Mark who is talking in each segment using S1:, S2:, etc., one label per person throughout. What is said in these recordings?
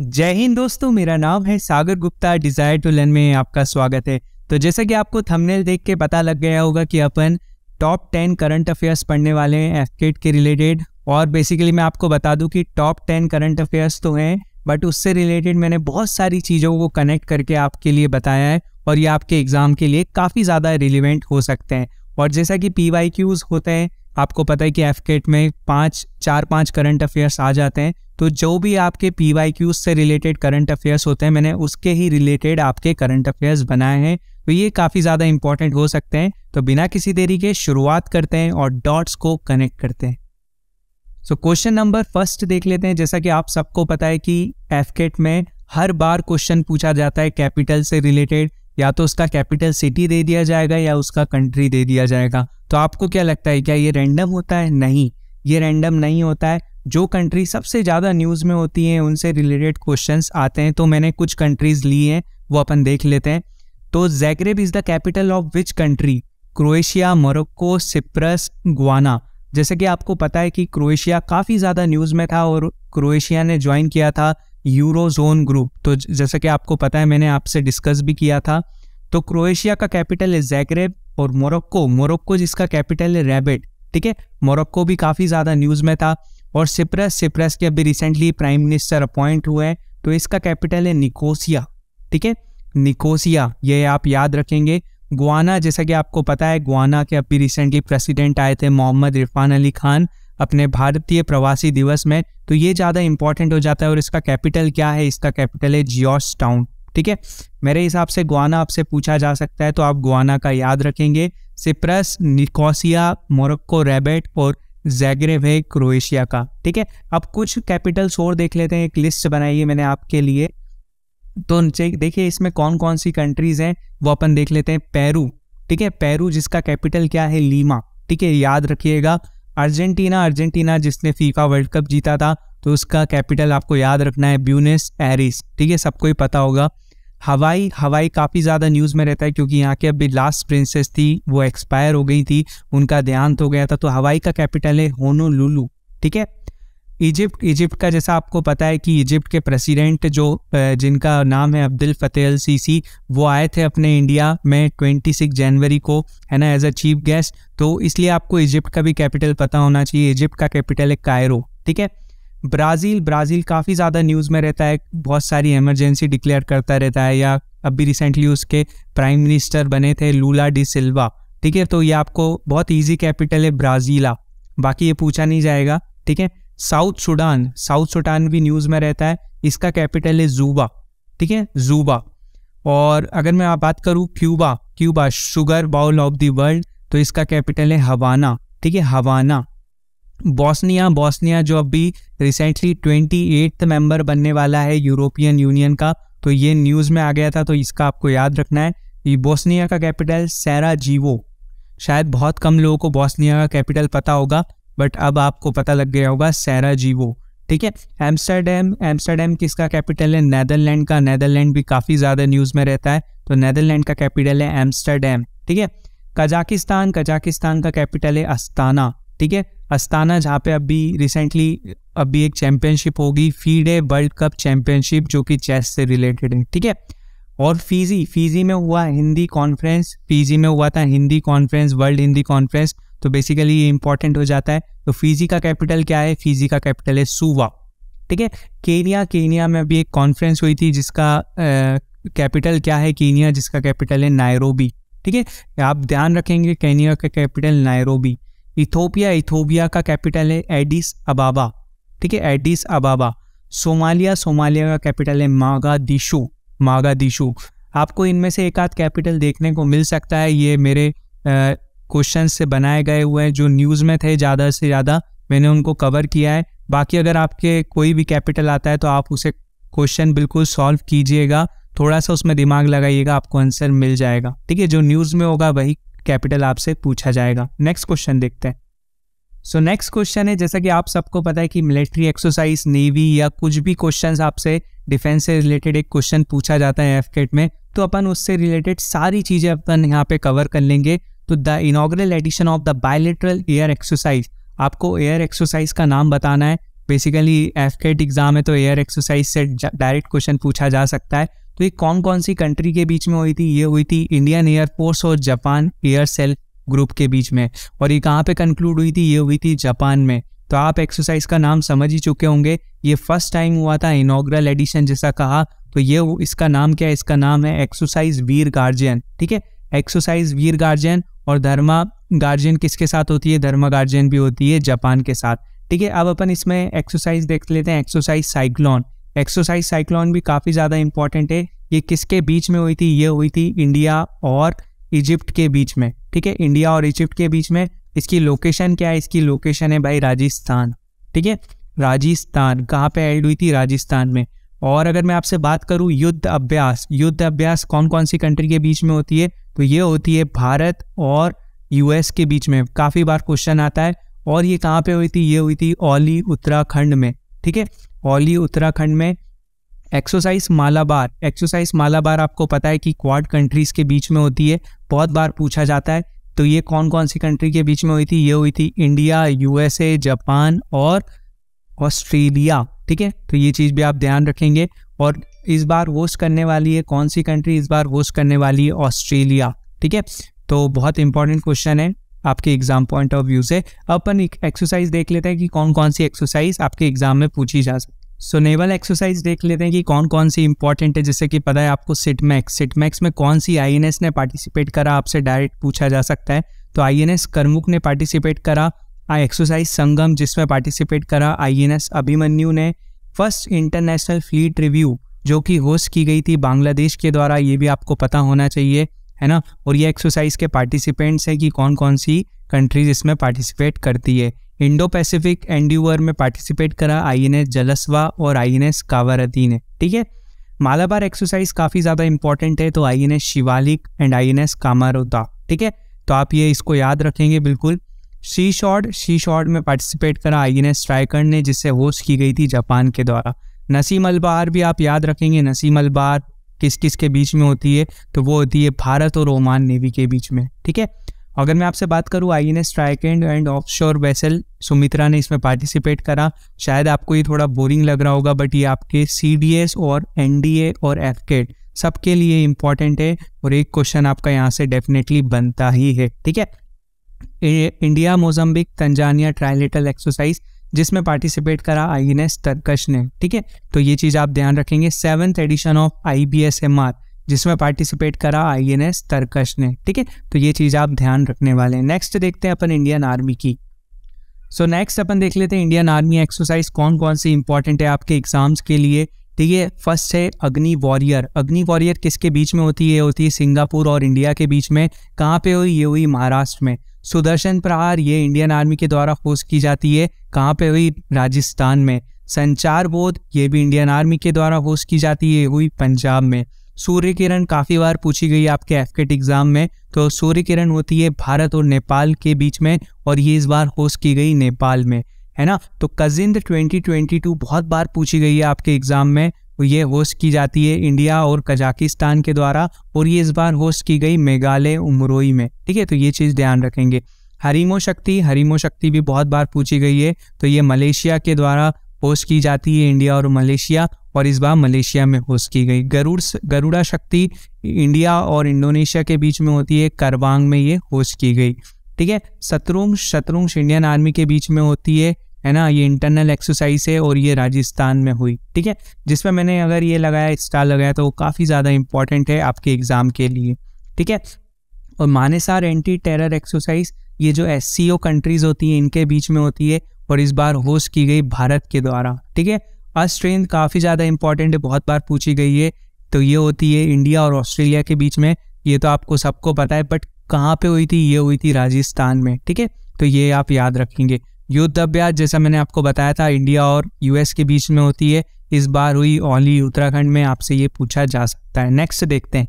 S1: जय हिंद दोस्तों मेरा नाम है Sagar Gupta desire to learn में आपका स्वागत है तो जैसा कि आपको थंबनेल देख के पता लग गया होगा कि अपन टॉप टेन करंट अफेयर्स पढ़ने वाले हैं एफकेट के रिलेटेड और बेसिकली मैं आपको बता दूं कि टॉप टेन करंट अफेयर्स तो हैं बट उससे रिलेटेड मैंने बहुत सारी चीज़ों को कनेक्ट करके आपके लिए बताया है और ये आपके एग्ज़ाम के लिए काफ़ी ज़्यादा रिलिवेंट हो सकते हैं और जैसा कि पी होते हैं आपको पता है कि एफ केट में पाँच चार पाँच करंट अफेयर्स आ जाते हैं तो जो भी आपके पी वाई क्यूज से रिलेटेड करंट अफेयर्स होते हैं मैंने उसके ही रिलेटेड आपके करंट अफेयर्स बनाए हैं तो ये काफ़ी ज़्यादा इंपॉर्टेंट हो सकते हैं तो बिना किसी देरी के शुरुआत करते हैं और डॉट्स को कनेक्ट करते हैं सो क्वेश्चन नंबर फर्स्ट देख लेते हैं जैसा कि आप सबको पता है कि एफकेट में हर बार क्वेश्चन पूछा जाता है कैपिटल से रिलेटेड या तो उसका कैपिटल सिटी दे दिया जाएगा या उसका कंट्री दे दिया जाएगा तो आपको क्या लगता है क्या ये रैंडम होता है नहीं ये रैंडम नहीं होता है जो कंट्री सबसे ज़्यादा न्यूज़ में होती हैं उनसे रिलेटेड क्वेश्चंस आते हैं तो मैंने कुछ कंट्रीज़ ली हैं वो अपन देख लेते हैं तो Zagreb is the capital of which country Croatia Morocco Cyprus Guyana जैसे कि आपको पता है कि क्रोएशिया काफ़ी ज़्यादा न्यूज़ में था और क्रोएशिया ने ज्वाइन किया था यूरो जोन ग्रुप तो जैसे कि आपको पता है मैंने आपसे डिस्कस भी किया था तो क्रोएशिया का कैपिटल है जैग्रेब और मोरक्को मोरक्को जिसका कैपिटल है रैबिट ठीक है मोरक्को भी काफ़ी ज़्यादा न्यूज़ में था और सिप्रस सिप्रस के अभी रिसेंटली प्राइम मिनिस्टर अपॉइंट हुए हैं तो इसका कैपिटल है निकोसिया ठीक है निकोसिया ये आप याद रखेंगे गुआना जैसा कि आपको पता है गुआना के अभी रिसेंटली प्रेसिडेंट आए थे मोहम्मद इरफान अली खान अपने भारतीय प्रवासी दिवस में तो ये ज़्यादा इंपॉर्टेंट हो जाता है और इसका कैपिटल क्या है इसका कैपिटल है जियॉर्स टाउन ठीक है मेरे हिसाब से गुआना आपसे पूछा जा सकता है तो आप गुआना का याद रखेंगे सिप्रस निकोसिया मोरक्को रेबेट और जैगरेवे क्रोएशिया का ठीक है अब कुछ कैपिटल्स और देख लेते हैं एक लिस्ट बनाई है मैंने आपके लिए तो देखिए इसमें कौन कौन सी कंट्रीज हैं वो अपन देख लेते हैं पेरू ठीक है पेरू जिसका कैपिटल क्या है लीमा ठीक है याद रखिएगा अर्जेंटीना अर्जेंटीना जिसने फीफा वर्ल्ड कप जीता था तो उसका कैपिटल आपको याद रखना है ब्यूनेस एरिस ठीक है सबको ही पता होगा हवाई हवाई काफ़ी ज़्यादा न्यूज़ में रहता है क्योंकि यहाँ की अभी लास्ट प्रिंसेस थी वो एक्सपायर हो गई थी उनका देहांत हो गया था तो हवाई का कैपिटल है होनो ठीक है इजिप्ट इजिप्ट का जैसा आपको पता है कि इजिप्ट के प्रेसिडेंट जो जिनका नाम है अब्दुल फतेह अल सीसी वो आए थे अपने इंडिया में 26 जनवरी को है ना एज अ चीफ गेस्ट तो इसलिए आपको इजिप्ट का भी कैपिटल पता होना चाहिए इजिप्ट का कैपिटल है कायरो ठीक है ब्राज़ील ब्राज़ील काफ़ी ज़्यादा न्यूज़ में रहता है बहुत सारी इमरजेंसी डिक्लेयर करता रहता है या अभी रिसेंटली उसके प्राइम मिनिस्टर बने थे लूला डी सिल्वा ठीक है तो ये आपको बहुत ईजी कैपिटल है ब्राज़ीला बाकी ये पूछा नहीं जाएगा ठीक है साउथ सूडान साउथ सूडान भी न्यूज़ में रहता है इसका कैपिटल है जूबा ठीक है जूबा और अगर मैं आप बात करूँ Cuba Cuba sugar bowl of the world तो इसका कैपिटल है हवाना ठीक है हवाना बॉस्निया बॉस्निया जो अभी रिसेंटली ट्वेंटी एट्थ मेम्बर बनने वाला है यूरोपियन यूनियन का तो ये न्यूज़ में आ गया था तो इसका आपको याद रखना है ये बॉस्निया का कैपिटल सैरा जीवो शायद बहुत कम लोगों को बॉस्निया का कैपिटल पता होगा बट अब आपको पता लग गया होगा सैरा जीवो ठीक है एम्स्टरडेम एम्स्टरडेम किसका कैपिटल है नैदरलैंड का नैदरलैंड भी काफ़ी ज़्यादा न्यूज़ में रहता है तो नैदरलैंड का कैपिटल है एम्स्टरडेम ठीक है कजाकिस्तान कजाकिस्तान का कैपिटल है अस्ताना ठीक है अस्ताना जहाँ पे अभी रिसेंटली अभी एक चैंपियनशिप होगी फीडे वर्ल्ड कप चैंपियनशिप जो कि चेस से रिलेटेड है ठीक है और फीजी फीजी में हुआ हिंदी कॉन्फ्रेंस फीजी में हुआ था Hindi conference world Hindi conference तो बेसिकली ये इंपॉर्टेंट हो जाता है तो फीजी का कैपिटल क्या है फीजी का कैपिटल है सुवा ठीक है केनिया केनिया में अभी एक कॉन्फ्रेंस हुई थी जिसका कैपिटल क्या है केनिया जिसका कैपिटल है नायरोबी ठीक है आप ध्यान रखेंगे केनिया का कैपिटल नायरोबी इथोपिया इथोपिया का कैपिटल है एडिस अबाबा ठीक है एडिस अबाबा सोमालिया सोमालिया का कैपिटल है मागा मागा दिशु आपको इनमें से एक आध कैपिटल देखने को मिल सकता है ये मेरे क्वेश्चन से बनाए गए हुए हैं जो न्यूज़ में थे ज़्यादा से ज़्यादा मैंने उनको कवर किया है बाकी अगर आपके कोई भी कैपिटल आता है तो आप उसे क्वेश्चन बिल्कुल सॉल्व कीजिएगा थोड़ा सा उसमें दिमाग लगाइएगा आपको आंसर मिल जाएगा ठीक है जो न्यूज़ में होगा वही कैपिटल आपसे पूछा जाएगा नेक्स्ट क्वेश्चन देखते हैं सो नेक्स्ट क्वेश्चन है जैसा कि आप सबको पता है कि मिलिट्री एक्सरसाइज नेवी या कुछ भी क्वेश्चंस आपसे डिफेंस से रिलेटेड एक क्वेश्चन पूछा जाता है एफकेट में तो अपन उससे रिलेटेड सारी चीज़ें अपन यहाँ पे कवर कर लेंगे तो the inaugural edition of the bilateral air exercise आपको एयर एक्सरसाइज का नाम बताना है बेसिकली एफकेट एग्ज़ाम है तो एयर एक्सरसाइज से डायरेक्ट क्वेश्चन पूछा जा सकता है तो ये कौन कौन सी कंट्री के बीच में हुई थी ये हुई थी इंडियन एयरफोर्स और जापान एयर सेल ग्रुप के बीच में और ये कहाँ पे कंक्लूड हुई थी ये हुई थी जापान में तो आप एक्सरसाइज का नाम समझ ही चुके होंगे ये फर्स्ट टाइम हुआ था इनोग्रल एडिशन जैसा कहा तो ये इसका नाम क्या है इसका नाम है एक्सरसाइज वीर गार्जियन ठीक है एक्सरसाइज वीर गार्जियन और धर्मा गार्जियन किसके साथ होती है धर्मा गार्जियन भी होती है जापान के साथ ठीक है अब अपन इसमें एक्सरसाइज देख लेते हैं एक्सरसाइज साइक्लॉन एक्सरसाइज साइक्लॉन भी काफ़ी ज़्यादा इंपॉर्टेंट है ये किसके बीच में हुई थी ये हुई थी इंडिया और इजिप्ट के बीच में ठीक है इंडिया और इजिप्ट के बीच में इसकी लोकेशन क्या है इसकी लोकेशन है भाई राजस्थान ठीक है राजस्थान कहाँ पे एड हुई थी राजस्थान में और अगर मैं आपसे बात करूँ युद्ध अभ्यास युद्ध अभ्यास कौन कौन सी कंट्री के बीच में होती है तो ये होती है भारत और यूएस के बीच में काफ़ी बार क्वेश्चन आता है और ये कहाँ पे हुई थी ये हुई थी ओली उत्तराखंड में ठीक है ओली उत्तराखंड में एक्सरसाइज मालाबार एक्सरसाइज मालाबार आपको पता है कि क्वाड कंट्रीज़ के बीच में होती है बहुत बार पूछा जाता है तो ये कौन कौन सी कंट्री के बीच में हुई थी ये हुई थी इंडिया यूएसए जापान और ऑस्ट्रेलिया ठीक है तो ये चीज़ भी आप ध्यान रखेंगे और इस बार होस्ट करने वाली है कौन सी कंट्री इस बार होस्ट करने वाली है ऑस्ट्रेलिया ठीक है तो बहुत इंपॉर्टेंट क्वेश्चन है आपके एग्जाम पॉइंट ऑफ व्यू से अपन एक एक्सरसाइज देख लेते हैं कि कौन कौन सी एक्सरसाइज आपके एग्जाम में पूछी जा सकती सो नेवल एक्सरसाइज देख लेते हैं कि कौन कौन सी इंपॉर्टेंट है जैसे कि पता है आपको सिटमैक्स सिटमैक्स में कौन सी आई ने पार्टिसिपेट करा आपसे डायरेक्ट पूछा जा सकता है तो आईएनएस करमुक ने पार्टिसिपेट करा आई एक्सरसाइज संगम जिसमें पार्टिसिपेट करा आईएनएस अभिमन्यु ने फर्स्ट इंटरनेशनल फ्लीट रिव्यू जो कि होस्ट की गई थी बांग्लादेश के द्वारा ये भी आपको पता होना चाहिए है ना और ये एक्सरसाइज के पार्टिसिपेंट्स हैं कि कौन कौन सी कंट्रीज इसमें पार्टिसिपेट करती है इंडो पैसिफिक एंड्यूअर में पार्टिसिपेट करा आई एन एस जलसवा और आई एन एस कावरती ने ठीक है मालाबार एक्सरसाइज काफ़ी ज़्यादा इंपॉर्टेंट है तो I N S Shivalik and I N S Kamorta ठीक है तो आप ये इसको याद रखेंगे बिल्कुल शी शॉर्ट शी शॉर्ट में पार्टिसिपेट करा आई एन एस ट्राइकन ने जिससे होस्ट की गई थी जापान के द्वारा नसीम अलबार भी आप याद रखेंगे नसीम अलबार किस किस के बीच में होती है तो वो होती है भारत और ओमान नेवी के बीच में ठीक है अगर मैं आपसे बात करूँ आई एन एस ट्राइक and and offshore vessel Sumitra ने इसमें पार्टिसिपेट करा शायद आपको ये थोड़ा बोरिंग लग रहा होगा बट ये आपके सी डी एस और एन डी ए और एफ सबके लिए इम्पॉर्टेंट है और एक क्वेश्चन आपका यहाँ से डेफिनेटली बनता ही है ठीक है India Mozambique Tanzania trilateral exercise जिसमें पार्टिसिपेट करा आई एन एस ने ठीक है तो ये चीज़ आप ध्यान रखेंगे seventh edition of I B S M R जिसमें पार्टिसिपेट करा आई एन एस तरकश ने ठीक है तो ये चीज़ आप ध्यान रखने वाले हैं नेक्स्ट देखते हैं अपन इंडियन आर्मी की सो so नेक्स्ट अपन देख लेते हैं इंडियन आर्मी एक्सरसाइज कौन कौन सी इंपॉर्टेंट है आपके एग्जाम्स के लिए ठीक है फर्स्ट है अग्नि वॉरियर अग्नि वॉरियर किसके बीच में होती है होती है सिंगापुर और इंडिया के बीच में कहाँ पे हुई ये हुई महाराष्ट्र में सुदर्शन प्रहार ये इंडियन आर्मी के द्वारा होस्ट की जाती है कहाँ पे हुई राजस्थान में संचार बोध ये भी इंडियन आर्मी के द्वारा होस्ट की जाती है हुई पंजाब में सूर्य किरण काफ़ी बार पूछी गई आपके एफकेट एग्ज़ाम में तो सूर्य किरण होती है भारत और नेपाल के बीच में और ये इस बार होस्ट की गई नेपाल में है ना तो कजिंद 2022 बहुत बार पूछी गई है आपके एग्ज़ाम में ये होस्ट की जाती है इंडिया और कजाकिस्तान के द्वारा और ये इस बार होस्ट की गई मेघालय उमरोई में ठीक है तो ये चीज़ ध्यान रखेंगे हरीमो शक्ति हरीमो शक्ति भी बहुत बार पूछी गई है तो ये मलेशिया के द्वारा होस्ट की जाती है इंडिया और मलेशिया और इस बार मलेशिया में होस्ट की गई गरुड़ गरुड़ा शक्ति इंडिया और इंडोनेशिया के बीच में होती है करवांग में ये होस्ट की गई ठीक है शत्रुंश शत्रुंश इंडियन आर्मी के बीच में होती है है ना ये इंटरनल एक्सरसाइज है और ये राजस्थान में हुई ठीक है जिसमें मैंने अगर ये लगाया स्टार लगाया तो वो काफ़ी ज़्यादा इंपॉर्टेंट है आपके एग्ज़ाम के लिए ठीक है और मानेसार एंटी टेरर एक्सरसाइज ये जो एस कंट्रीज़ होती हैं इनके बीच में होती है और इस बार होस्ट की गई भारत के द्वारा ठीक है अस्ट्रेंथ काफ़ी ज़्यादा इंपॉर्टेंट है बहुत बार पूछी गई है तो ये होती है इंडिया और ऑस्ट्रेलिया के बीच में ये तो आपको सबको पता है बट कहाँ पे हुई थी ये हुई थी राजस्थान में ठीक है तो ये आप याद रखेंगे युद्ध अभ्यास जैसा मैंने आपको बताया था इंडिया और यूएस के बीच में होती है इस बार हुई ओनली उत्तराखंड में आपसे ये पूछा जा सकता है नेक्स्ट देखते हैं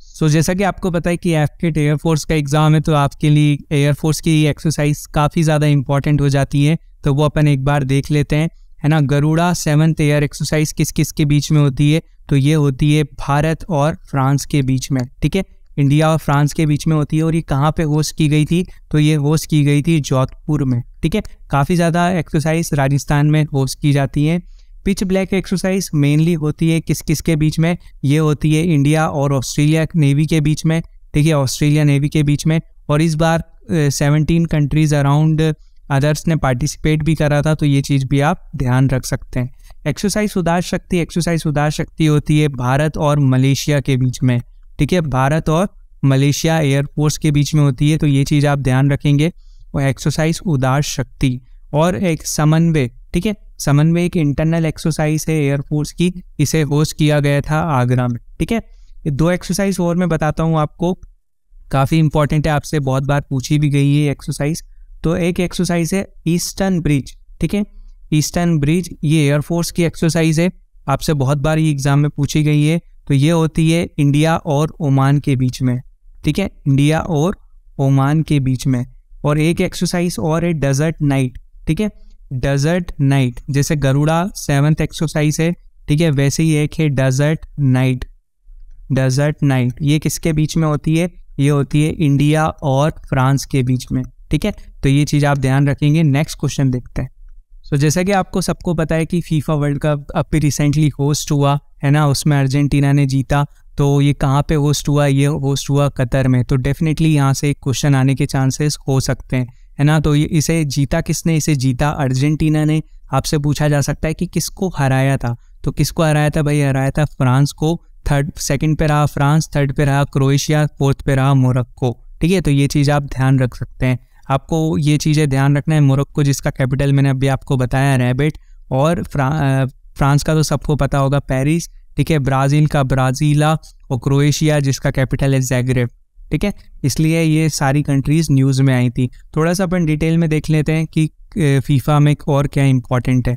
S1: सो so, जैसा कि आपको पता है कि एफ किट एयरफोर्स का एग्ज़ाम है तो आपके लिए एयरफोर्स की एक्सरसाइज काफ़ी ज़्यादा इंपॉर्टेंट हो जाती है तो वो अपन एक बार देख लेते हैं है ना गरुड़ा सेवन्थ एयर एक्सरसाइज किस किस के बीच में होती है तो ये होती है भारत और फ्रांस के बीच में ठीक है इंडिया और फ्रांस के बीच में होती है और ये कहाँ पे होस्ट की गई थी तो ये होस्ट की गई थी जोधपुर में ठीक है काफ़ी ज़्यादा एक्सरसाइज राजस्थान में होस्ट की जाती है पिच ब्लैक एक्सरसाइज मेनली होती है किस किस के बीच में ये होती है इंडिया और ऑस्ट्रेलिया नेवी के बीच में ठीक है ऑस्ट्रेलिया नेवी के बीच में और इस बार सेवनटीन कंट्रीज़ अराउंड अदर्स ने पार्टिसिपेट भी करा था तो ये चीज़ भी आप ध्यान रख सकते हैं एक्सरसाइज सुधार शक्ति एक्सरसाइज उदार शक्ति होती है भारत और मलेशिया के बीच में ठीक है भारत और मलेशिया एयरफोर्स के बीच में होती है तो ये चीज़ आप ध्यान रखेंगे और एक्सरसाइज उदार शक्ति और एक समन्वय ठीक है समन्वय एक इंटरनल एक्सरसाइज है एयरफोर्स की इसे होस्ट किया गया था आगरा में ठीक है दो एक्सरसाइज और मैं बताता हूँ आपको काफ़ी इंपॉर्टेंट है आपसे बहुत बार पूछी भी गई है एक्सरसाइज तो एक एक्सरसाइज है ईस्टर्न ब्रिज ठीक है ईस्टर्न ब्रिज ये एयरफोर्स की एक्सरसाइज है आपसे बहुत बार ये एग्जाम में पूछी गई है तो ये होती है इंडिया और ओमान के बीच में ठीक है इंडिया और ओमान के बीच में और एक एक्सरसाइज और है डेजर्ट नाइट ठीक है डेजर्ट नाइट जैसे गरुड़ा सेवन्थ एक्सरसाइज है ठीक है वैसे ही एक है डेजर्ट नाइट डेजर्ट नाइट ये किसके बीच में होती है ये होती है इंडिया और फ्रांस के बीच में ठीक है तो ये चीज़ आप ध्यान रखेंगे नेक्स्ट क्वेश्चन देखते हैं तो जैसा कि आपको सबको पता है कि फीफा वर्ल्ड कप अब भी रिसेंटली होस्ट हुआ है ना उसमें अर्जेंटीना ने जीता तो ये कहाँ पे होस्ट हुआ ये होस्ट हुआ कतर में तो डेफिनेटली यहाँ से एक क्वेश्चन आने के चांसेस हो सकते हैं है ना तो ये इसे जीता किसने इसे जीता अर्जेंटीना ने आपसे पूछा जा सकता है कि किसको हराया था तो किसको हराया था भाई हराया था फ्रांस को थर्ड सेकंड पे रहा फ्रांस थर्ड पे रहा क्रोएशिया फोर्थ पे रहा मोरक्को ठीक है तो ये चीज़ आप ध्यान रख सकते हैं आपको ये चीज़ें ध्यान रखना है मोरक्को जिसका कैपिटल मैंने अभी आपको बताया रैबिट और फ्रांस का तो सबको पता होगा पेरिस ठीक है ब्राज़ील का ब्राज़ीला और क्रोएशिया जिसका कैपिटल है जैगरेब ठीक है इसलिए ये सारी कंट्रीज़ न्यूज़ में आई थी थोड़ा सा अपन डिटेल में देख लेते हैं कि फीफा में और क्या इंपॉर्टेंट है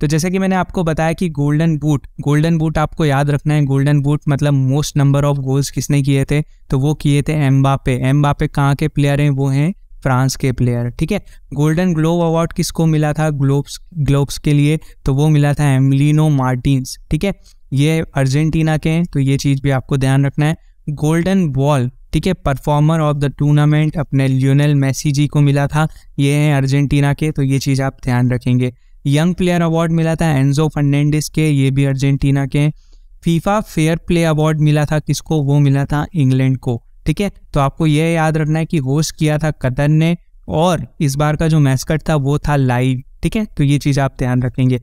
S1: तो जैसे कि मैंने आपको बताया कि गोल्डन बूट गोल्डन बूट आपको याद रखना है गोल्डन बूट मतलब मोस्ट नंबर ऑफ गोल्स किसने किए थे तो वो किए थे एम्बापे एम्बापे कहाँ के प्लेयर हैं वो हैं फ्रांस के प्लेयर ठीक है गोल्डन ग्लोब अवार्ड किसको मिला था ग्लोब्स ग्लोब्स के लिए तो वो मिला था एमलिनो मार्टिन्स ठीक है ये अर्जेंटीना के हैं तो ये चीज़ भी आपको ध्यान रखना है गोल्डन बॉल ठीक है परफॉर्मर ऑफ द टूर्नामेंट अपने लियोनेल मेसी जी को मिला था ये हैं अर्जेंटीना के तो ये चीज़ आप ध्यान रखेंगे यंग प्लेयर अवार्ड मिला था एनजो फर्नैंडिस के ये भी अर्जेंटीना के हैं फीफा फेयर प्ले अवार्ड मिला था किसको वो मिला था इंग्लैंड को ठीक है तो आपको यह याद रखना है कि होस्ट किया था कदन ने और इस बार का जो मैस्कट था वो था लाइव ठीक है तो ये चीज़ आप ध्यान रखेंगे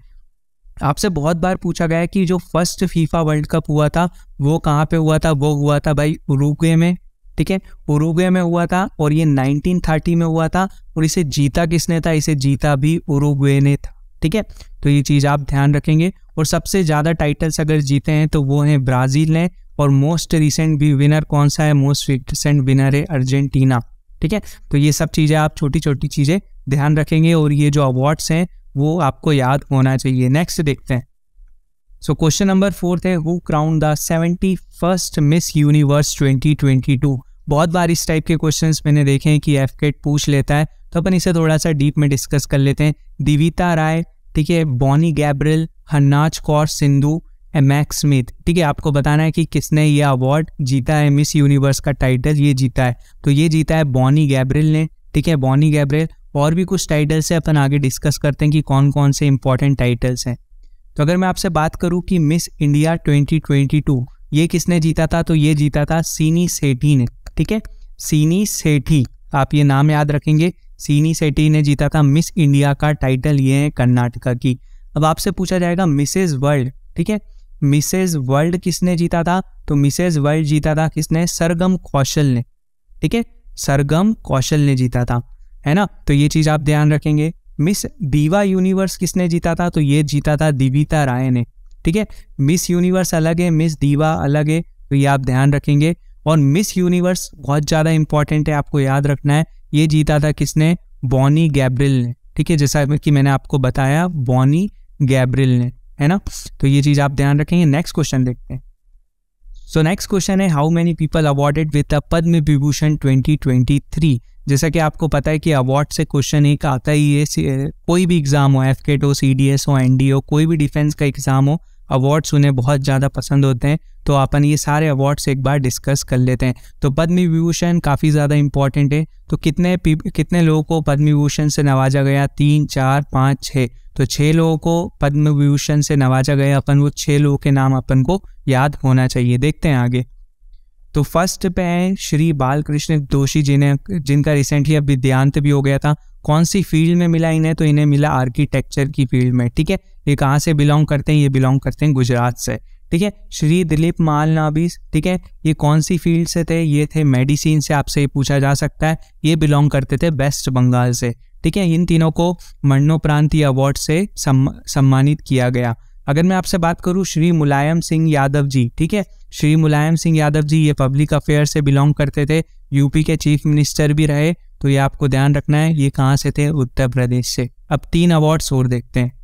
S1: आपसे बहुत बार पूछा गया कि जो फर्स्ट फीफा वर्ल्ड कप हुआ था वो कहाँ पे हुआ था वो हुआ था भाई उरुग्वे में ठीक है उरुग्वे में हुआ था और ये 1930 में हुआ था और इसे जीता किसने था इसे जीता भी उरुग्वे ने था ठीक है तो ये चीज़ आप ध्यान रखेंगे और सबसे ज़्यादा टाइटल्स अगर जीते हैं तो वो हैं ब्राज़ील ने और मोस्ट रिसेंट भी विनर कौन सा है मोस्ट रिसेंट विनर है अर्जेंटीना ठीक है तो ये सब चीज़ें आप छोटी छोटी चीज़ें ध्यान रखेंगे और ये जो अवार्ड्स हैं वो आपको याद होना चाहिए नेक्स्ट देखते हैं सो क्वेश्चन नंबर फोर्थ है who crowned the seventy first Miss Universe twenty twenty two बहुत बार इस टाइप के क्वेश्चन मैंने देखे हैं कि एफ केट पूछ लेता है तो अपन इसे थोड़ा सा डीप में डिस्कस कर लेते हैं दिविता राय ठीक है Bonnie Gabrielle Harnaaz Kaur Sandhu Mac Smith ठीक है आपको बताना है कि किसने ये अवार्ड जीता है मिस यूनिवर्स का टाइटल ये जीता है तो ये जीता है बॉनी गैब्रिल ने ठीक है बॉनी गैब्रिल और भी कुछ टाइटल्स है अपन आगे डिस्कस करते हैं कि कौन कौन से इंपॉर्टेंट टाइटल्स हैं तो अगर मैं आपसे बात करूँ कि मिस इंडिया 2022 ये किसने जीता था तो ये जीता था सीनी सेठी ने ठीक है सीनी सेठी आप ये नाम याद रखेंगे सीनी सेठी ने जीता था मिस इंडिया का टाइटल ये है कर्नाटका की अब आपसे पूछा जाएगा मिसेज वर्ल्ड ठीक है मिसेज वर्ल्ड किसने जीता था तो मिसेज वर्ल्ड जीता था किसने सरगम कौशल ने ठीक है सरगम कौशल ने जीता था है ना तो ये चीज़ आप ध्यान रखेंगे मिस दीवा यूनिवर्स किसने जीता था तो ये जीता था दिविता राय ने ठीक है मिस यूनिवर्स अलग है मिस दीवा अलग है तो ये आप ध्यान रखेंगे और मिस यूनिवर्स बहुत ज़्यादा इंपॉर्टेंट है आपको याद रखना है ये जीता था किसने बॉनी गैब्रिल ने ठीक है जैसा कि मैंने आपको बताया बॉनी गैब्रिल ने है ना तो ये चीज़ आप ध्यान रखेंगे नेक्स्ट क्वेश्चन देखते हैं सो नेक्स्ट क्वेश्चन है how many people awarded with a Padma Vibhushan 2023 जैसा कि आपको पता है कि अवार्ड से क्वेश्चन एक आता ही है कोई भी एग्ज़ाम हो एफ हो सी डी एस हो एन डी हो कोई भी डिफेंस का एग्ज़ाम हो अवार्ड्स उन्हें बहुत ज़्यादा पसंद होते हैं तो अपन ये सारे अवार्ड्स एक बार डिस्कस कर लेते हैं तो पद्म विभूषण काफ़ी ज़्यादा इंपॉर्टेंट है तो कितने कितने लोगों को पद्म विभूषण से नवाजा गया तीन चार पाँच छः तो छः लोगों को पद्म विभूषण से नवाजा गया अपन वो छः लोगों के नाम अपन को याद होना चाहिए देखते हैं आगे तो फर्स्ट पे हैं श्री बालकृष्ण दोषी जिन्हें जिनका रिसेंटली अब विद्यांत भी हो गया था कौन सी फील्ड में मिला इन्हें तो इन्हें मिला आर्किटेक्चर की फील्ड में ठीक है ये कहाँ से बिलोंग करते हैं ये बिलोंग करते हैं गुजरात से ठीक है श्री दिलीप माल नाबीस ठीक है ये कौन सी फील्ड से थे ये थे मेडिसिन से आपसे ये पूछा जा सकता है ये बिलोंग करते थे वेस्ट बंगाल से ठीक है इन तीनों को मरणोप्रांति अवार्ड से सम, सम्मानित किया गया अगर मैं आपसे बात करूं श्री मुलायम सिंह यादव जी ठीक है श्री मुलायम सिंह यादव जी ये पब्लिक अफेयर से बिलोंग करते थे यूपी के चीफ मिनिस्टर भी रहे तो ये आपको ध्यान रखना है ये कहाँ से थे उत्तर प्रदेश से अब तीन अवार्ड्स और देखते हैं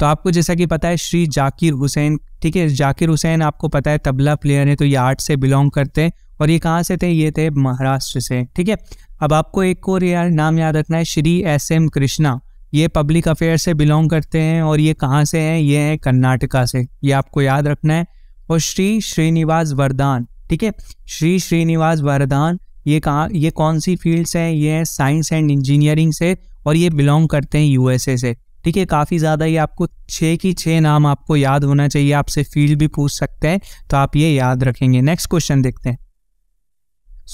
S1: तो आपको जैसा कि पता है श्री जाकिर हुसैन ठीक है जाकिर हुसैन आपको पता है तबला प्लेयर है तो ये आर्ट से बिलोंग करते हैं और ये कहाँ से थे ये थे महाराष्ट्र से ठीक है अब आपको एक और यार नाम याद रखना है श्री एस एम कृष्णा ये पब्लिक अफेयर से बिलोंग करते हैं और ये कहाँ से हैं ये हैं कर्नाटका से ये आपको याद रखना है और श्री श्रीनिवास वरदान ठीक है श्री श्रीनिवास वरदान ये कहाँ ये कौन सी फील्ड्स हैं ये है साइंस एंड इंजीनियरिंग से और ये बिलोंग करते हैं यूएसए से ठीक है काफ़ी ज़्यादा ये आपको छः की छः नाम आपको याद होना चाहिए आपसे फील्ड भी पूछ सकते हैं तो आप ये याद रखेंगे नेक्स्ट क्वेश्चन देखते हैं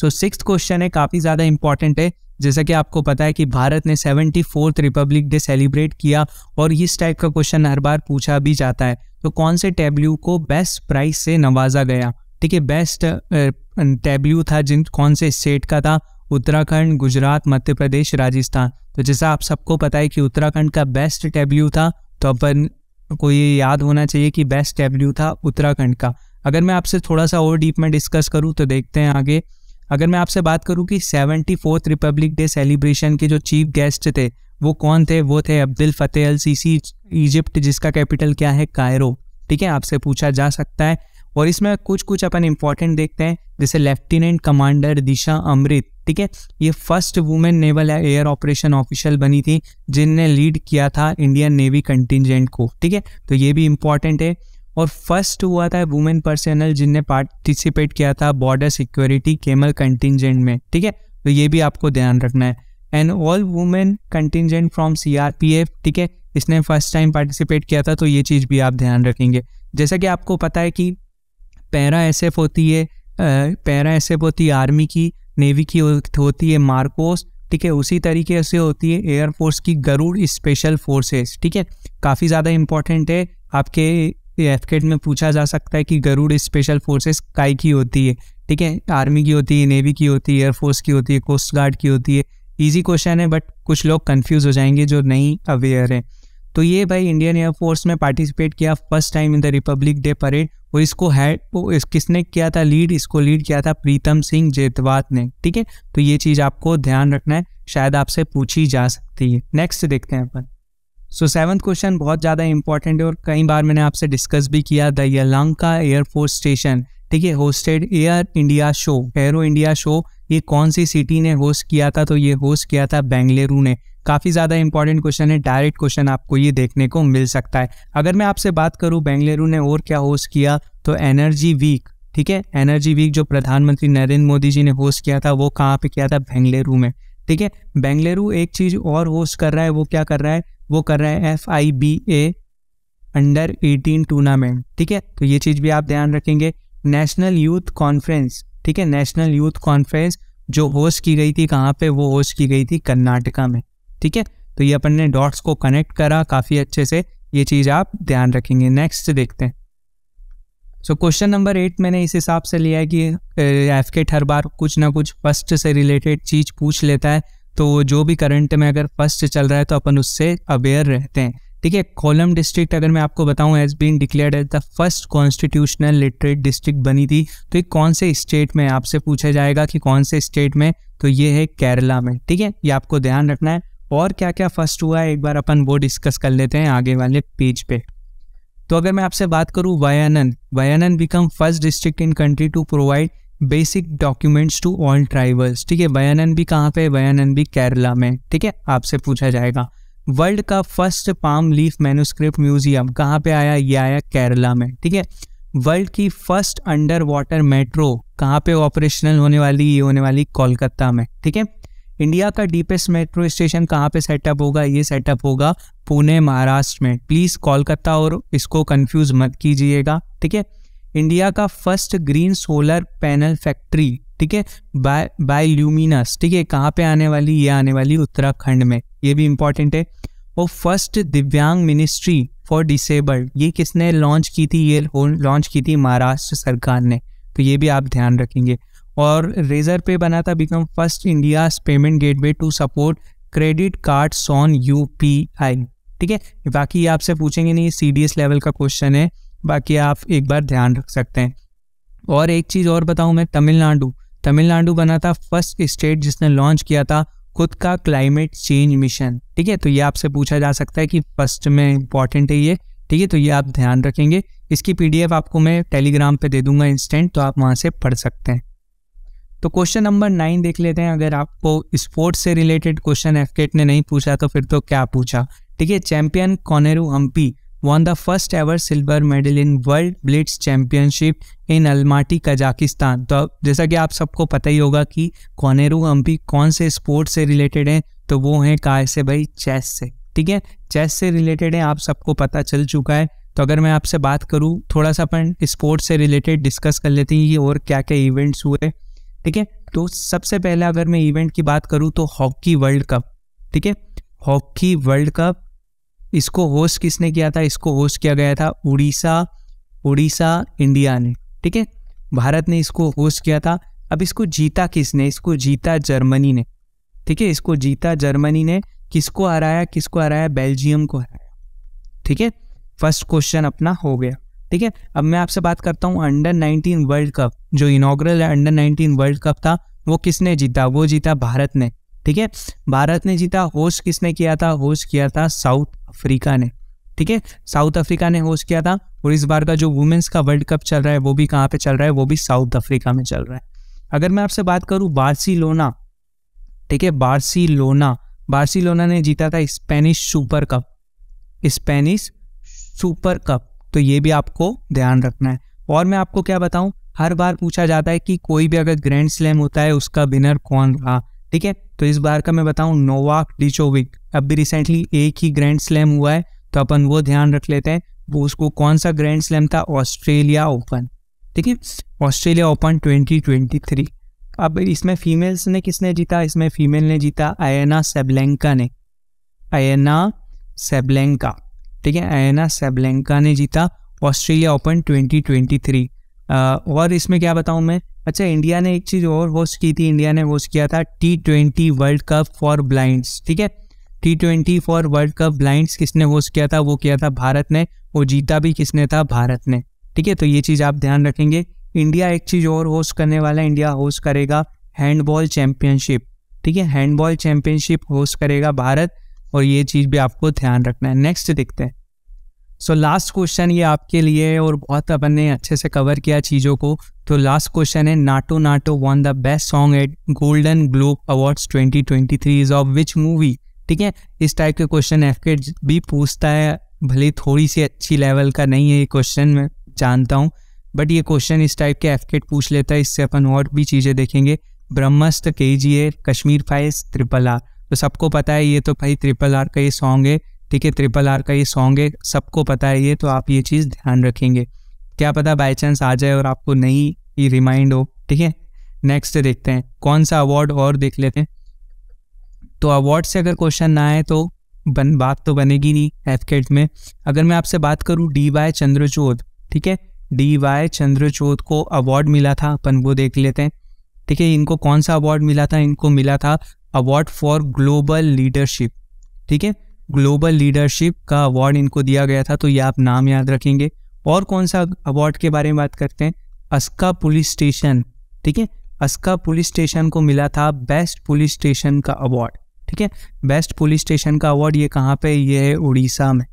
S1: सो सिक्स क्वेश्चन है काफ़ी ज़्यादा इंपॉर्टेंट है जैसा कि आपको पता है कि भारत ने seventy fourth republic day celebrate किया और इस टाइप का क्वेश्चन हर बार पूछा भी जाता है तो कौन से टेबल्यू को बेस्ट प्राइस से नवाजा गया ठीक है बेस्ट टेब्ल्यू था जिन कौन से स्टेट का था उत्तराखंड गुजरात मध्य प्रदेश राजस्थान तो जैसा आप सबको पता है कि उत्तराखंड का बेस्ट टेब्ल्यू था तो अपन को ये याद होना चाहिए कि बेस्ट टेब्ल्यू था उत्तराखंड का अगर मैं आपसे थोड़ा सा और डीप में डिस्कस करूँ तो देखते हैं आगे अगर मैं आपसे बात करूँ कि seventy fourth republic day celebration के जो चीफ गेस्ट थे वो कौन थे वो थे Abdul Fattah al Sisi Egypt जिसका कैपिटल क्या है कायरो ठीक है आपसे पूछा जा सकता है और इसमें कुछ कुछ अपन इंपॉर्टेंट देखते हैं जैसे लेफ्टिनेंट कमांडर दिशा अमृत ठीक है ये first women naval air operation official बनी थी जिनने लीड किया था इंडियन नेवी कंटिजेंट को ठीक है तो ये भी इम्पोर्टेंट है और फर्स्ट हुआ था वुमेन पर्सनल जिनने पार्टिसिपेट किया था बॉर्डर सिक्योरिटी केमल कंटिजेंट में ठीक है तो ये भी आपको ध्यान रखना है and all women contingent from C R P F ठीक है इसने फर्स्ट टाइम पार्टिसिपेट किया था तो ये चीज़ भी आप ध्यान रखेंगे जैसा कि आपको पता है कि पैरा एस एफ होती है पैरा एस एफ होती है आर्मी की नेवी की होती है मार्कोस ठीक है उसी तरीके से होती है एयरफोर्स की गरुड़ स्पेशल फोर्सेस ठीक है काफ़ी ज़्यादा इंपॉर्टेंट है आपके एफकेट में पूछा जा सकता है कि गरुड़ स्पेशल फोर्सेस काई की होती है ठीक है आर्मी की होती है नेवी की होती है एयरफोर्स की होती है कोस्ट गार्ड की होती है ईजी क्वेश्चन है बट कुछ लोग कन्फ्यूज़ हो जाएंगे जो नहीं अवेयर हैं तो ये भाई इंडियन एयरफोर्स में पार्टिसिपेट किया first time in the republic day parade और इसको हैड इस, किसने किया था लीड इसको लीड किया था प्रीतम सिंह जेतवात ने ठीक है तो ये चीज़ आपको ध्यान रखना है शायद आपसे पूछी जा सकती है नेक्स्ट देखते हैं अपन सो सेवन्थ क्वेश्चन बहुत ज़्यादा इंपॉर्टेंट है और कई बार मैंने आपसे डिस्कस भी किया द यलंका एयरफोर्स स्टेशन ठीक है hosted air India show aero India show ये कौन सी सिटी ने होस्ट किया था तो ये होस्ट किया था बेंगलुरु ने काफ़ी ज़्यादा इंपॉर्टेंट क्वेश्चन है डायरेक्ट क्वेश्चन आपको ये देखने को मिल सकता है अगर मैं आपसे बात करूँ बेंगलुरु ने और क्या होस्ट किया तो एनर्जी वीक ठीक है एनर्जी वीक जो प्रधानमंत्री नरेंद्र मोदी जी ने होस्ट किया था वो कहाँ पे किया था बेंगलुरु में ठीक है बेंगलुरु एक चीज़ और होस्ट कर रहा है वो क्या कर रहा है वो कर रहा है F I B A under eighteen tournament ठीक है तो ये चीज़ भी आप ध्यान रखेंगे नेशनल यूथ कॉन्फ्रेंस ठीक है नेशनल यूथ कॉन्फ्रेंस जो होस्ट की गई थी कहाँ पे वो होस्ट की गई थी कर्नाटका में ठीक है तो ये अपन ने डॉट्स को कनेक्ट करा काफ़ी अच्छे से ये चीज़ आप ध्यान रखेंगे नेक्स्ट देखते हैं सो क्वेश्चन नंबर एट मैंने इस हिसाब से लिया है कि एफ के हर बार कुछ ना कुछ फर्स्ट से रिलेटेड चीज़ पूछ लेता है तो जो भी करंट में अगर फर्स्ट चल रहा है तो अपन उससे अवेयर रहते हैं ठीक है कोलम डिस्ट्रिक्ट अगर मैं आपको बताऊं has been declared as the first constitutional literate district बनी थी तो ये कौन से स्टेट में आपसे पूछा जाएगा कि कौन से स्टेट में तो ये है केरला में ठीक है ये आपको ध्यान रखना है और क्या क्या फर्स्ट हुआ है एक बार अपन वो डिस्कस कर लेते हैं आगे वाले पेज पे तो अगर मैं आपसे बात करूँ Wayanad Wayanad become first district in country to provide basic documents to all tribals ठीक है वयानन भी कहाँ पे वयानंद भी केरला में ठीक है आपसे पूछा जाएगा वर्ल्ड का first palm leaf manuscript museum कहाँ पे आया ये आया केरला में ठीक है वर्ल्ड की फर्स्ट अंडर वाटर मेट्रो कहाँ पे ऑपरेशनल होने वाली ये होने वाली कोलकाता में ठीक है इंडिया का डीपेस्ट मेट्रो स्टेशन कहाँ पे सेटअप होगा ये सेटअप होगा पुणे महाराष्ट्र में प्लीज़ कोलकाता और इसको कंफ्यूज मत कीजिएगा ठीक है इंडिया का first green solar panel factory ठीक है बाय बाय ल्यूमिनस ठीक है कहाँ पे आने वाली ये आने वाली उत्तराखंड में ये भी इंपॉर्टेंट है और फर्स्ट दिव्यांग मिनिस्ट्री फॉर डिसेबल्ड ये किसने लॉन्च की थी ये लॉन्च की थी महाराष्ट्र सरकार ने तो ये भी आप ध्यान रखेंगे और रेजर पे बना था become first India payment gateway to support credit card on U P I ठीक है बाकी आपसे पूछेंगे नहीं सी डी एस लेवल का क्वेश्चन है बाकी आप एक बार ध्यान रख सकते हैं और एक चीज़ और बताऊँ मैं तमिलनाडु तमिलनाडु बना था फर्स्ट स्टेट जिसने लॉन्च किया था खुद का क्लाइमेट चेंज मिशन ठीक है तो ये आपसे पूछा जा सकता है कि फर्स्ट में इंपॉर्टेंट है ये ठीक है तो ये आप ध्यान रखेंगे इसकी पीडीएफ आपको मैं टेलीग्राम पे दे दूंगा इंस्टेंट तो आप वहाँ से पढ़ सकते हैं तो क्वेश्चन नंबर नाइन देख लेते हैं अगर आपको स्पोर्ट्स से रिलेटेड क्वेश्चन एफकेट ने नहीं पूछा तो फिर तो क्या पूछा ठीक है champion Koneru Humpy won the first ever silver medal in world blitz championship in Almaty Kazakhstan तो जैसा कि आप सबको पता ही होगा कि कॉनेरू हम्पी कौन से स्पोर्ट से रिलेटेड हैं तो वो हैं काय से भाई चेस से ठीक है चेस से रिलेटेड है आप सबको पता चल चुका है तो अगर मैं आपसे बात करूँ थोड़ा सा अपन स्पोर्ट्स से रिलेटेड डिस्कस कर लेते हैं ये और क्या क्या इवेंट्स हुए ठीक है तो सबसे पहले अगर मैं इवेंट की बात करूँ तो हॉकी वर्ल्ड कप ठीक है हॉकी वर्ल्ड कप इसको होस्ट किसने किया था इसको होस्ट किया गया था उड़ीसा उड़ीसा इंडिया ने ठीक है भारत ने इसको होस्ट किया था अब इसको जीता किसने इसको जीता जर्मनी ने ठीक है इसको जीता जर्मनी ने किसको हराया किसको हराया बेल्जियम को हराया ठीक है फर्स्ट क्वेश्चन अपना हो गया ठीक है अब मैं आपसे बात करता हूँ अंडर 19 वर्ल्ड कप जो है अंडर 19 वर्ल्ड कप था वो किसने जीता वो जीता भारत ने ठीक है भारत ने जीता होस्ट किसने किया था होस्ट किया था साउथ अफ्रीका ने ठीक है साउथ अफ्रीका ने होस्ट किया था और इस बार का जो वुमेंस का वर्ल्ड कप चल रहा है वो भी कहाँ पे चल रहा है वो भी साउथ अफ्रीका में चल रहा है अगर मैं आपसे बात करूँ बार्सिलोना ठीक है बार्सिलोना बार्सिलोना ने जीता था Spanish super cup Spanish super cup तो ये भी आपको ध्यान रखना है और मैं आपको क्या बताऊँ हर बार पूछा जाता है कि कोई भी अगर ग्रैंड स्लैम होता है उसका विनर कौन रहा ठीक है तो इस बार का मैं बताऊं नोवाक डिचोविक भी रिसेंटली एक ही ग्रैंड स्लैम हुआ है तो अपन वो ध्यान रख लेते हैं वो उसको कौन सा ग्रैंड स्लैम था ऑस्ट्रेलिया ओपन ठीक है ऑस्ट्रेलिया ओपन 2023 अब इसमें फीमेल्स ने किसने जीता इसमें फीमेल ने जीता आयना सेबलेंका ने आयना सेबलेंका ठीक है एना सेबलेंका ने जीता ऑस्ट्रेलिया ओपन 2023 और इसमें क्या बताऊं मैं अच्छा इंडिया ने एक चीज़ और होस्ट की थी इंडिया ने होस्ट किया था T twenty world cup for blinds ठीक है T twenty for world cup blinds किसने होस्ट किया था वो किया था भारत ने वो जीता भी किसने था भारत ने ठीक है तो ये चीज़ आप ध्यान रखेंगे इंडिया एक चीज़ और होस्ट करने वाला इंडिया होस्ट करेगा हैंडबॉल चैम्पियनशिप ठीक है हैंडबॉल चैम्पियनशिप होस्ट करेगा भारत और ये चीज़ भी आपको ध्यान रखना है नेक्स्ट देखते हैं सो लास्ट क्वेश्चन ये आपके लिए है और बहुत अपन ने अच्छे से कवर किया चीज़ों को तो लास्ट क्वेश्चन है Naatu Naatu one the best song at golden globe awards 2023 is of which movie ठीक है इस टाइप के क्वेश्चन एफ के भी पूछता है भले थोड़ी सी अच्छी लेवल का नहीं है ये क्वेश्चन मैं जानता हूँ बट ये क्वेश्चन इस टाइप के एफ पूछ लेता है इससे अपन और भी चीज़ें देखेंगे ब्रह्मस्त के जी ए कश्मीर फाइल्स ट्रिपल आर तो सबको पता है ये तो भाई ट्रिपल आर का ये सॉन्ग है ठीक है ट्रिपल आर का ये सॉन्ग है सबको पता है ये तो आप ये चीज़ ध्यान रखेंगे क्या पता बाई चांस आ जाए और आपको नहीं ये रिमाइंड हो ठीक है नेक्स्ट देखते हैं कौन सा अवार्ड और देख लेते हैं तो अवार्ड से अगर क्वेश्चन ना आए तो बन बात तो बनेगी नहीं एफकेट में अगर मैं आपसे बात करूँ डी वाई चंद्रचूद ठीक है डी वाई चंद्रचूद को अवार्ड मिला था अपन वो देख लेते हैं ठीक है इनको कौन सा अवार्ड मिला था इनको मिला था अवार्ड फॉर ग्लोबल लीडरशिप ठीक है ग्लोबल लीडरशिप का अवार्ड इनको दिया गया था तो ये आप नाम याद रखेंगे और कौन सा अवार्ड के बारे में बात करते हैं अस्का पुलिस स्टेशन ठीक है अस्का पुलिस स्टेशन को मिला था बेस्ट पुलिस स्टेशन का अवार्ड ठीक है बेस्ट पुलिस स्टेशन का अवार्ड ये कहाँ पे ये है उड़ीसा में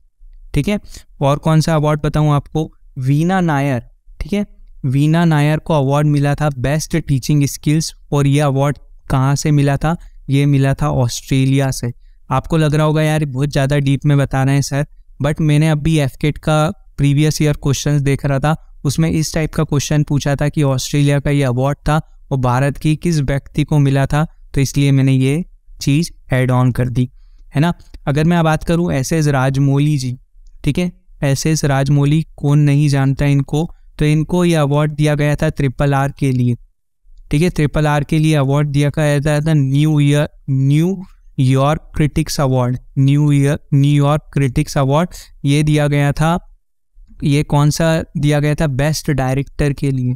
S1: ठीक है और कौन सा अवार्ड बताऊँ आपको वीना नायर ठीक है वीना नायर को अवार्ड मिला था बेस्ट टीचिंग स्किल्स और ये अवार्ड कहाँ से मिला था ये मिला था ऑस्ट्रेलिया से आपको लग रहा होगा यार बहुत ज़्यादा डीप में बता रहे हैं सर बट मैंने अभी एफ का प्रीवियस ईयर क्वेश्चन देख रहा था उसमें इस टाइप का क्वेश्चन पूछा था कि ऑस्ट्रेलिया का ये अवार्ड था वो भारत की किस व्यक्ति को मिला था तो इसलिए मैंने ये चीज़ एड ऑन कर दी है ना अगर मैं बात करूँ एस एस राजमौली जी ठीक है एस एस राजमौली कौन नहीं जानता इनको तो इनको ये अवार्ड दिया गया था ट्रिपल आर के लिए ठीक है ट्रिपल आर के लिए अवार्ड दिया गया था, the new year New York critics award new year New York critics award ये दिया गया था ये कौन सा दिया गया था बेस्ट डायरेक्टर के लिए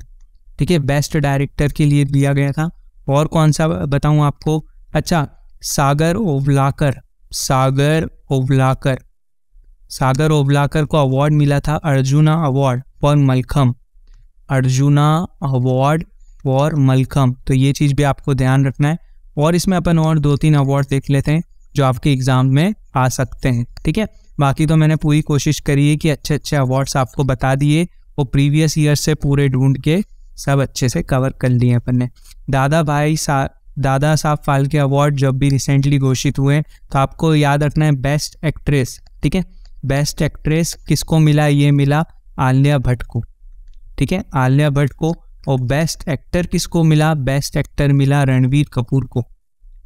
S1: ठीक है बेस्ट डायरेक्टर के लिए दिया गया था और कौन सा बताऊँ आपको अच्छा सागर ओवलाकर सागर ओवलाकर सागर ओवलाकर को अवार्ड मिला था Arjuna award for Mallakhamb Arjuna award for Mallakhamb तो ये चीज़ भी आपको ध्यान रखना है और इसमें अपन और दो तीन अवार्ड देख लेते हैं जो आपके एग्ज़ाम में आ सकते हैं ठीक है बाकी तो मैंने पूरी कोशिश करी है कि अच्छे अच्छे अवार्ड्स आपको बता दिए वो प्रीवियस ईयर से पूरे ढूंढ के सब अच्छे से कवर कर लिए अपन ने दादा भाई सा दादा साहब फाल्के अवार्ड जब भी रिसेंटली घोषित हुए तो आपको याद रखना है बेस्ट एक्ट्रेस ठीक है बेस्ट एक्ट्रेस किसको मिला ये मिला आलिया भट्ट को ठीक है आलिया भट्ट को और बेस्ट एक्टर किसको मिला बेस्ट एक्टर मिला रणवीर कपूर को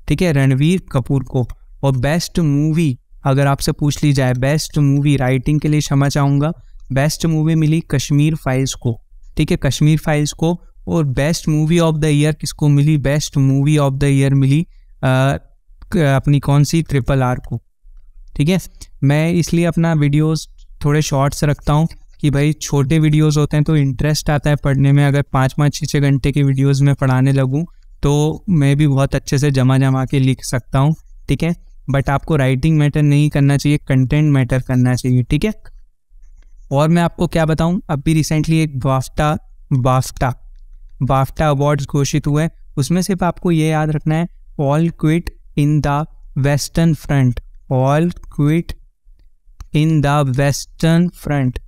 S1: ठीक है रणवीर कपूर को और बेस्ट मूवी अगर आपसे पूछ ली जाए बेस्ट मूवी राइटिंग के लिए क्षमा चाहूँगा बेस्ट मूवी मिली कश्मीर फाइल्स को ठीक है कश्मीर फाइल्स को और best movie of the year किसको मिली best movie of the year मिली आ, अपनी कौन सी ट्रिपल आर को ठीक है मैं इसलिए अपना वीडियोस थोड़े शॉर्ट्स रखता हूँ कि भाई छोटे वीडियोस होते हैं तो इंटरेस्ट आता है पढ़ने में अगर पाँच पाँच छः छः घंटे की वीडियोस में पढ़ाने लगूँ तो मैं भी बहुत अच्छे से जमा जमा के लिख सकता हूँ ठीक है बट आपको राइटिंग मैटर नहीं करना चाहिए कंटेंट मैटर करना चाहिए ठीक है और मैं आपको क्या बताऊँ अभी रिसेंटली एक बाफ्टा बाफ्टा बाफ्टा अवार्ड्स घोषित हुए उसमें सिर्फ आपको ये याद रखना है all quiet in the western front all quiet in the western front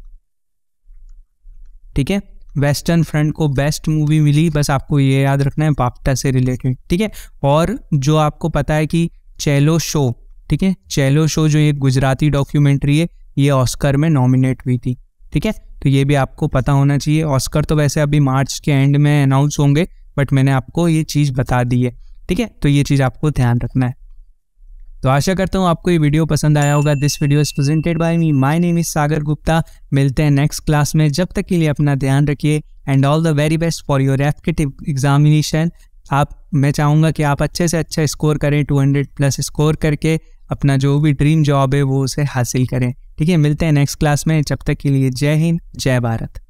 S1: ठीक है वेस्टर्न फ्रंट को बेस्ट मूवी मिली बस आपको ये याद रखना है बापटा से रिलेटेड ठीक है और जो आपको पता है कि चेलो शो ठीक है चेलो शो जो ये गुजराती डॉक्यूमेंट्री है ये ऑस्कर में नॉमिनेट हुई थी ठीक है तो ये भी आपको पता होना चाहिए ऑस्कर तो वैसे अभी मार्च के एंड में अनाउंस होंगे बट मैंने आपको ये चीज़ बता दी है ठीक है तो ये चीज़ आपको ध्यान रखना है तो आशा करता हूँ आपको ये वीडियो पसंद आया होगा this video is presented by me my name is Sagar Gupta मिलते हैं नेक्स्ट क्लास में जब तक के लिए अपना ध्यान रखिए and all the very best for your effective examination आप मैं चाहूँगा कि आप अच्छे से अच्छा स्कोर करें टू प्लस स्कोर करके अपना जो भी ड्रीम जॉब है वो उसे हासिल करें ठीक है मिलते हैं नेक्स्ट क्लास में जब तक के लिए जय हिंद जय भारत